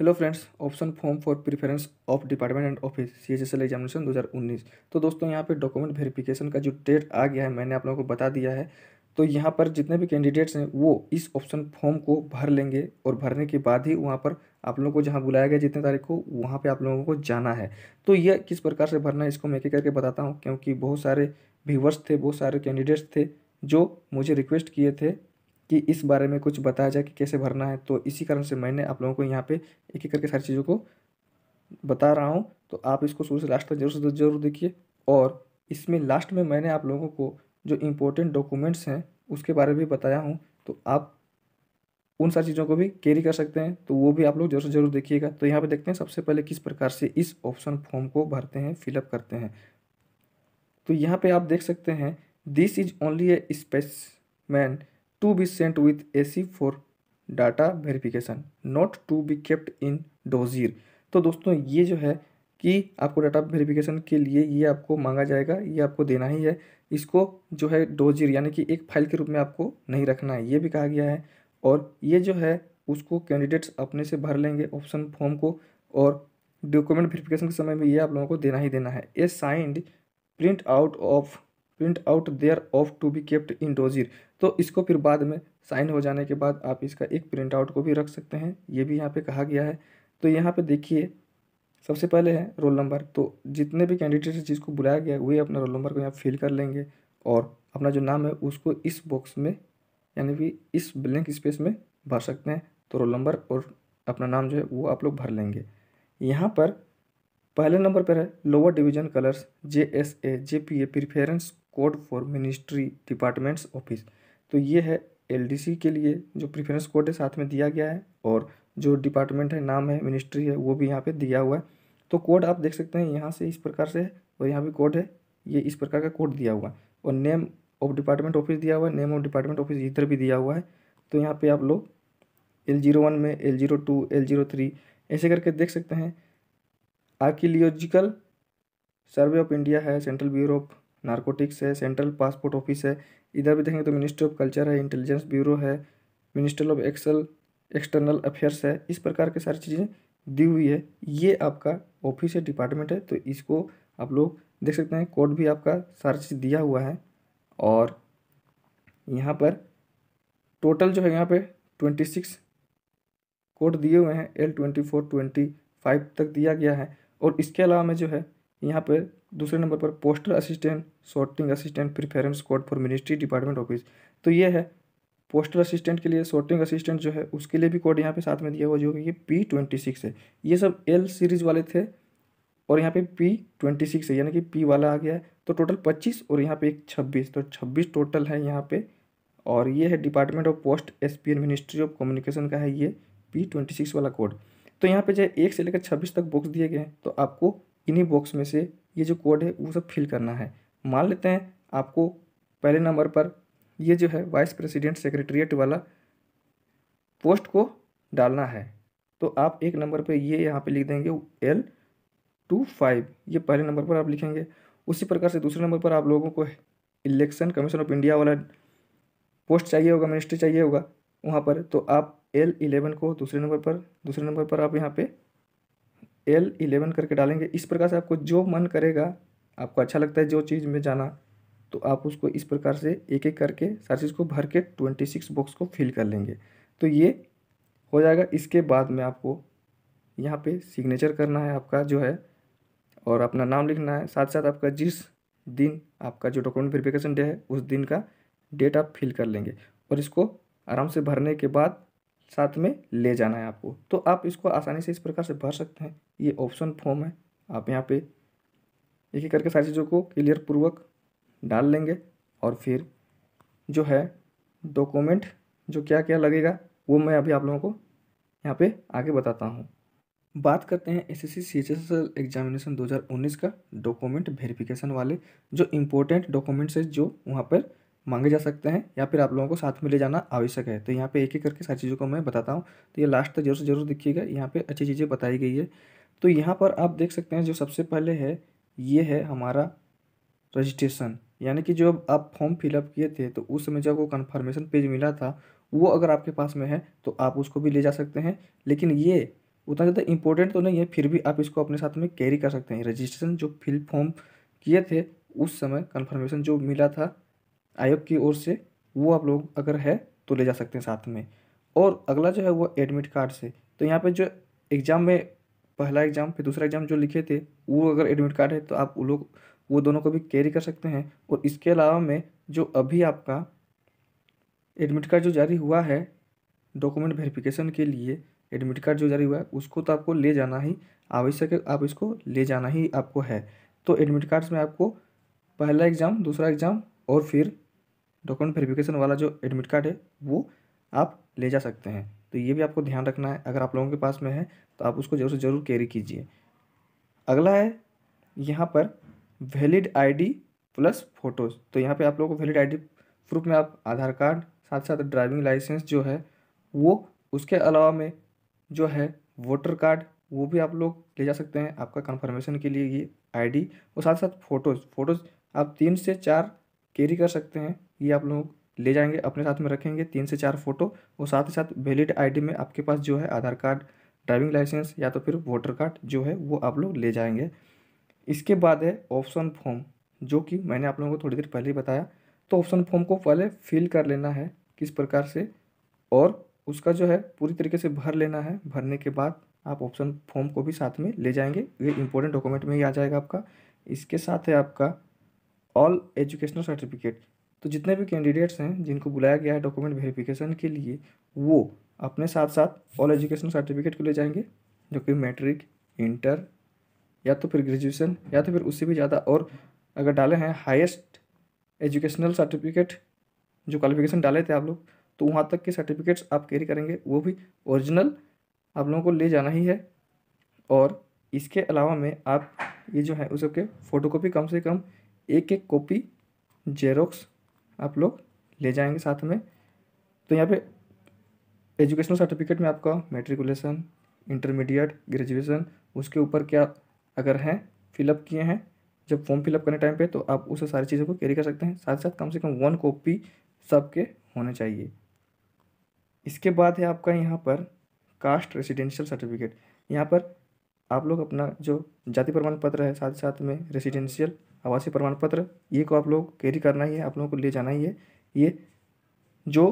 hello friends option form for preference of department and office C H S L examination दो हज़ार उन्नीस तो दोस्तों यहाँ पे डॉक्यूमेंट वेरिफिकेशन का जो डेट आ गया है मैंने आप लोगों को बता दिया है तो यहाँ पर जितने भी कैंडिडेट्स हैं वो इस ऑप्शन फॉर्म को भर लेंगे और भरने के बाद ही वहाँ पर आप लोगों को जहाँ बुलाया गया जितने तारीख को वहाँ पर आप लोगों को जाना है तो यह किस प्रकार से भरना है इसको मैं एक करके बताता हूँ क्योंकि बहुत सारे व्यूवर्स थे बहुत सारे कैंडिडेट्स थे जो मुझे रिक्वेस्ट किए थे कि इस बारे में कुछ बताया जाए कि कैसे भरना है तो इसी कारण से मैंने आप लोगों को यहाँ पे एक एक करके सारी चीज़ों को बता रहा हूँ तो आप इसको शुरू से लास्ट तक जरूर से जरूर देखिए और इसमें लास्ट में मैंने आप लोगों को जो इम्पोर्टेंट डॉक्यूमेंट्स हैं उसके बारे में भी बताया हूँ तो आप उन सारी चीज़ों को भी कैरी कर सकते हैं तो वो भी आप लोग जरूर से जरूर देखिएगा तो यहाँ पर देखते हैं सबसे पहले किस प्रकार से इस ऑप्शन फॉर्म को भरते हैं फिलअप करते हैं तो यहाँ पर आप देख सकते हैं this is only a specimen to be sent with AC for data verification not to be kept in dossier तो दोस्तों ये जो है कि आपको डाटा वेरिफिकेशन के लिए ये आपको मांगा जाएगा ये आपको देना ही है इसको जो है डोजीर यानी कि एक फाइल के रूप में आपको नहीं रखना है ये भी कहा गया है और ये जो है उसको कैंडिडेट्स अपने से भर लेंगे ऑप्शन फॉर्म को और डॉक्यूमेंट वेरिफिकेशन के समय में ये आप लोगों को देना ही देना है a signed print out of print out thereof to be kept in dossier तो इसको फिर बाद में साइन हो जाने के बाद आप इसका एक प्रिंट आउट को भी रख सकते हैं ये भी यहाँ पे कहा गया है तो यहाँ पे देखिए सबसे पहले है रोल नंबर तो जितने भी कैंडिडेट जिसको बुलाया गया है वही अपना रोल नंबर को यहाँ फिल कर लेंगे और अपना जो नाम है उसको इस बॉक्स में यानी कि इस ब्लैंक स्पेस में भर सकते हैं तो रोल नंबर और अपना नाम जो है वो आप लोग भर लेंगे यहाँ पर पहले नंबर पर है lower division clerks J S A J P A preference code for ministry departments office तो ये है एलडीसी के लिए जो प्रिफरेंस कोड है साथ में दिया गया है और जो डिपार्टमेंट है नाम है मिनिस्ट्री है वो भी यहाँ पे दिया हुआ है तो कोड आप देख सकते हैं यहाँ से इस प्रकार से है और यहाँ भी कोड है ये इस प्रकार का कोड दिया हुआ है और नेम ऑफ डिपार्टमेंट ऑफिस दिया हुआ है नेम ऑफ डिपार्टमेंट ऑफिस इधर भी दिया हुआ है तो यहाँ पे आप लोग एल जीरो वन में L zero two L zero three ऐसे करके देख सकते हैं आर्किलियोजिकल सर्वे ऑफ इंडिया है सेंट्रल ब्यूरो ऑफ नारकोटिक्स है सेंट्रल पासपोर्ट ऑफिस है इधर भी देखेंगे तो मिनिस्ट्री ऑफ कल्चर है इंटेलिजेंस ब्यूरो है minister of excel external affairs है इस प्रकार के सारी चीज़ें दी हुई है ये आपका ऑफिस है डिपार्टमेंट है तो इसको आप लोग देख सकते हैं कोड भी आपका सारा चीज़ दिया हुआ है और यहाँ पर टोटल जो है यहाँ पे ट्वेंटी सिक्स कोड दिए हुए हैं L twenty four twenty five तक दिया गया है और इसके अलावा में जो है यहाँ पर दूसरे नंबर पर postal assistant sorting assistant preference code for ministry department office तो ये है पोस्टल असिस्टेंट के लिए शॉर्टिंग असिस्टेंट जो है उसके लिए भी कोड यहाँ पे साथ में दिया हुआ जो कि ये पी ट्वेंटी सिक्स है ये सब एल सीरीज वाले थे और यहाँ पे पी ट्वेंटी सिक्स है यानी कि पी वाला आ गया है तो टोटल पच्चीस और यहाँ पे एक छब्बीस तो छब्बीस टोटल है यहाँ पे और ये है department of post S P N ministry of communication का है ये पी ट्वेंटी सिक्स वाला कोड तो यहाँ पे जो एक से लेकर छब्बीस तक बॉक्स दिए गए हैं तो आपको इन्हीं बॉक्स में से ये जो कोड है वो सब फिल करना है मान लेते हैं आपको पहले नंबर पर ये जो है वाइस प्रेसिडेंट सेक्रेटरीट वाला पोस्ट को डालना है तो आप एक नंबर पे ये यहाँ पे लिख देंगे एल टू फाइव ये पहले नंबर पर आप लिखेंगे उसी प्रकार से दूसरे नंबर पर आप लोगों को इलेक्शन कमीशन ऑफ इंडिया वाला पोस्ट चाहिए होगा मिनिस्ट्री चाहिए होगा वहाँ पर तो आप एल इलेवन को दूसरे नंबर पर दूसरे नंबर पर आप यहाँ पर एल इलेवन करके डालेंगे इस प्रकार से आपको जो मन करेगा आपको अच्छा लगता है जो चीज़ में जाना तो आप उसको इस प्रकार से एक एक करके सारी चीज़ को भर के ट्वेंटी सिक्स बॉक्स को फिल कर लेंगे तो ये हो जाएगा इसके बाद में आपको यहाँ पे सिग्नेचर करना है आपका जो है और अपना नाम लिखना है साथ साथ आपका जिस दिन आपका जो डॉक्यूमेंट वेरिफिकेशन डे है उस दिन का डेट आप फिल कर लेंगे और इसको आराम से भरने के बाद साथ में ले जाना है आपको तो आप इसको आसानी से इस प्रकार से भर सकते हैं ये ऑप्शन फॉर्म है आप यहाँ पे एक ही करके सारी चीज़ों को क्लियर पूर्वक डाल लेंगे और फिर जो है डॉक्यूमेंट जो क्या क्या लगेगा वो मैं अभी आप लोगों को यहाँ पे आगे बताता हूँ बात करते हैं S S C C H S examination 2019 का डॉक्यूमेंट वेरिफिकेशन वाले जो इम्पोर्टेंट डॉक्यूमेंट्स है जो वहाँ पर मांगे जा सकते हैं या फिर आप लोगों को साथ में ले जाना आवश्यक है तो यहाँ पे एक एक करके सारी चीज़ों को मैं बताता हूँ तो ये लास्ट तक जरूर से जरूर देखिएगा यहाँ पे अच्छी चीज़ें बताई गई है तो यहाँ पर आप देख सकते हैं जो सबसे पहले है ये है हमारा रजिस्ट्रेशन यानी कि जो आप फॉर्म फिलअप किए थे तो उस समय जब वो कन्फर्मेशन पेज मिला था वो अगर आपके पास में है तो आप उसको भी ले जा सकते हैं लेकिन ये उतना ज़्यादा इंपॉर्टेंट तो नहीं है फिर भी आप इसको अपने साथ में कैरी कर सकते हैं रजिस्ट्रेशन जो फिल फॉर्म किए थे उस समय कन्फर्मेशन जो मिला था आयोग की ओर से वो आप लोग अगर है तो ले जा सकते हैं साथ में और अगला जो है वो एडमिट कार्ड से तो यहाँ पे जो एग्ज़ाम में पहला एग्ज़ाम फिर दूसरा एग्ज़ाम जो लिखे थे वो अगर एडमिट कार्ड है तो आप वो लोग वो दोनों को भी कैरी कर सकते हैं और इसके अलावा में जो अभी आपका एडमिट कार्ड जो जारी हुआ है डॉक्यूमेंट वेरिफिकेशन के लिए एडमिट कार्ड जो जारी हुआ है उसको तो आपको ले जाना ही आवश्यक है आप इसको ले जाना ही आपको है तो एडमिट कार्ड्स में आपको पहला एग्ज़ाम दूसरा एग्ज़ाम और फिर डॉक्यूमेंट वेरिफिकेशन वाला जो एडमिट कार्ड है वो आप ले जा सकते हैं तो ये भी आपको ध्यान रखना है अगर आप लोगों के पास में है तो आप उसको जरूर से ज़रूर कैरी कीजिए अगला है यहाँ पर वैलिड आईडी प्लस फ़ोटोज़ तो यहाँ पे आप लोगों को वैलिड आईडी प्रूफ में आप आधार कार्ड साथ साथ ड्राइविंग लाइसेंस जो है वो उसके अलावा में जो है वोटर कार्ड वो भी आप लोग ले जा सकते हैं आपका कन्फर्मेशन के लिए ये आई और साथ साथ फ़ोटोज़ फ़ोटोज़ आप तीन से चार कैरी कर सकते हैं ये आप लोग ले जाएंगे अपने साथ में रखेंगे तीन से चार फ़ोटो और साथ ही साथ वैलिड आईडी में आपके पास जो है आधार कार्ड ड्राइविंग लाइसेंस या तो फिर वोटर कार्ड जो है वो आप लोग ले जाएंगे इसके बाद है ऑप्शन फॉर्म जो कि मैंने आप लोगों को थोड़ी देर पहले ही बताया तो ऑप्शन फॉर्म को पहले फिल कर लेना है किस प्रकार से और उसका जो है पूरी तरीके से भर लेना है भरने के बाद आप ऑप्शन फॉर्म को भी साथ में ले जाएंगे ये इंपॉर्टेंट डॉक्यूमेंट में ही आ जाएगा आपका इसके साथ है आपका ऑल एजुकेशनल सर्टिफिकेट तो जितने भी कैंडिडेट्स हैं जिनको बुलाया गया है डॉक्यूमेंट वेरिफिकेशन के लिए वो अपने साथ साथ ऑल एजुकेशनल सर्टिफिकेट को ले जाएंगे जो कि मैट्रिक इंटर या तो फिर ग्रेजुएशन या तो फिर उससे भी ज़्यादा और अगर डाले हैं हाईएस्ट एजुकेशनल सर्टिफिकेट जो क्वालिफिकेशन डाले थे आप लोग तो वहाँ तक के सर्टिफिकेट्स आप कैरी करेंगे वो भी ओरिजिनल आप लोगों को ले जाना ही है और इसके अलावा में आप ये जो है उस सबके फ़ोटोकॉपी कम से कम एक एक कॉपी जेरोक्स आप लोग ले जाएंगे साथ में तो यहाँ पे एजुकेशनल सर्टिफिकेट में आपका मेट्रिकुलेशन इंटरमीडिएट ग्रेजुएशन उसके ऊपर क्या अगर हैं फिलअप किए हैं जब फॉर्म फिलअप करने टाइम पे तो आप उसे सारी चीज़ों को कैरी कर सकते हैं साथ साथ कम से कम वन कॉपी सबके होने चाहिए इसके बाद है आपका यहाँ पर कास्ट रेसिडेंशियल सर्टिफिकेट यहाँ पर आप लोग अपना जो जाति प्रमाण पत्र है साथ साथ में रेसिडेंशियल आवासीय प्रमाण पत्र ये को आप लोग कैरी करना ही है आप लोगों को ले जाना ही है ये जो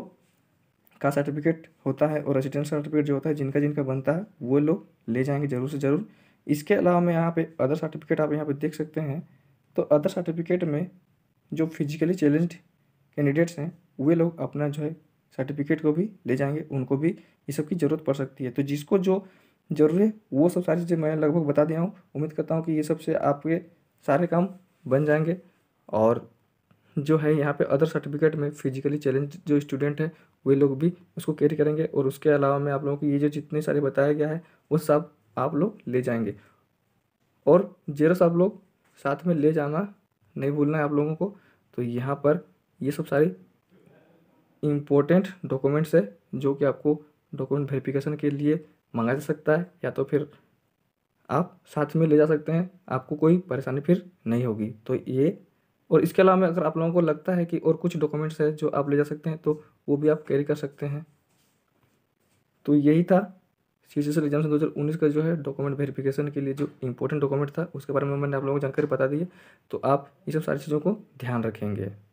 का सर्टिफिकेट होता है और रेजिडेंस सर्टिफिकेट जो होता है जिनका जिनका बनता है वो लोग ले जाएंगे ज़रूर से ज़रूर इसके अलावा मैं यहाँ पे अदर सर्टिफिकेट आप यहाँ पे देख सकते हैं तो अदर सर्टिफिकेट में जो फिजिकली चैलेंज्ड कैंडिडेट्स हैं वे लोग अपना जो है सर्टिफिकेट को भी ले जाएंगे उनको भी ये सब की ज़रूरत पड़ सकती है तो जिसको जो ज़रूरी है वो सब सारी चीज़ें मैंने लगभग बता दिया हूँ उम्मीद करता हूँ कि ये सबसे आपके सारे काम बन जाएंगे और जो है यहाँ पे अदर सर्टिफिकेट में फिजिकली चैलेंज जो स्टूडेंट है वे लोग भी उसको कैरी करेंगे और उसके अलावा मैं आप लोगों को ये जो जितने सारे बताया गया है वो सब आप लोग ले जाएंगे और जेरस आप लोग साथ में ले जाना नहीं भूलना है आप लोगों को तो यहाँ पर ये सब सारी इम्पोर्टेंट डॉक्यूमेंट्स है जो कि आपको डॉक्यूमेंट वेरिफिकेशन के लिए मंगा जा सकता है या तो फिर आप साथ में ले जा सकते हैं आपको कोई परेशानी फिर नहीं होगी तो ये और इसके अलावा अगर आप लोगों को लगता है कि और कुछ डॉक्यूमेंट्स है जो आप ले जा सकते हैं तो वो भी आप कैरी कर सकते हैं तो यही था सी सी एग्जाम से दो हज़ार उन्नीस का जो है डॉक्यूमेंट वेरिफिकेशन के लिए जो इंपॉर्टेंट डॉक्यूमेंट था उसके बारे में मैंने आप लोगों को जानकारी बता दी है तो आप ये सब सारी चीज़ों को ध्यान रखेंगे